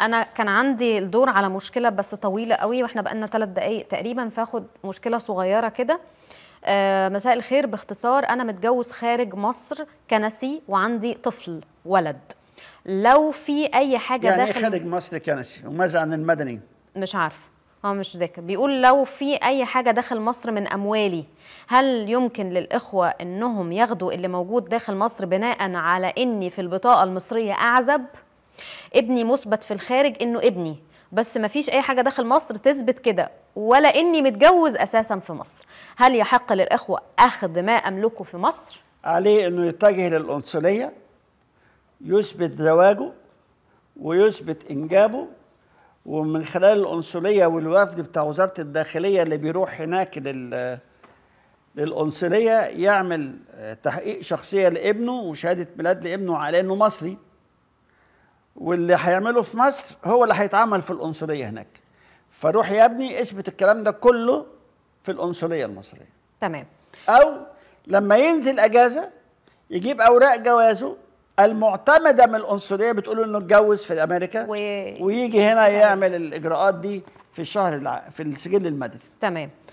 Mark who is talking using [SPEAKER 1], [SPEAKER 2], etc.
[SPEAKER 1] انا كان عندي الدور على مشكله بس طويله قوي واحنا بقالنا ثلاث دقائق تقريبا فاخد مشكله صغيره كده آه مساء الخير باختصار انا متجوز خارج مصر كنسي وعندي طفل ولد لو في اي حاجه يعني إيه داخل خارج
[SPEAKER 2] مصر كنسي وماذا عن المدني
[SPEAKER 1] مش عارفه هو مش ذاكر بيقول لو في اي حاجه داخل مصر من اموالي هل يمكن للاخوه انهم ياخدوا اللي موجود داخل مصر بناء على اني في البطاقه المصريه اعزب ابني مثبت في الخارج انه ابني بس ما فيش اي حاجه داخل مصر تثبت كده ولا اني متجوز اساسا في مصر هل يحق للاخوه اخذ ما املكه في مصر
[SPEAKER 2] عليه انه يتجه للقنصليه يثبت زواجه ويثبت انجابه ومن خلال القنصليه والوفد بتاع وزاره الداخليه اللي بيروح هناك لل للقنصليه يعمل آه، تحقيق شخصيه لابنه وشهاده ميلاد لابنه على انه مصري واللي هيعمله في مصر هو اللي هيتعمل في القنصليه هناك فروح يا ابني اثبت الكلام ده كله في القنصليه المصريه تمام او لما ينزل اجازه يجيب اوراق جوازه المعتمده من القنصليه بتقول انه اتجوز في امريكا و... ويجي هنا يعمل الاجراءات دي في الشهر الع... في السجل المدني
[SPEAKER 1] تمام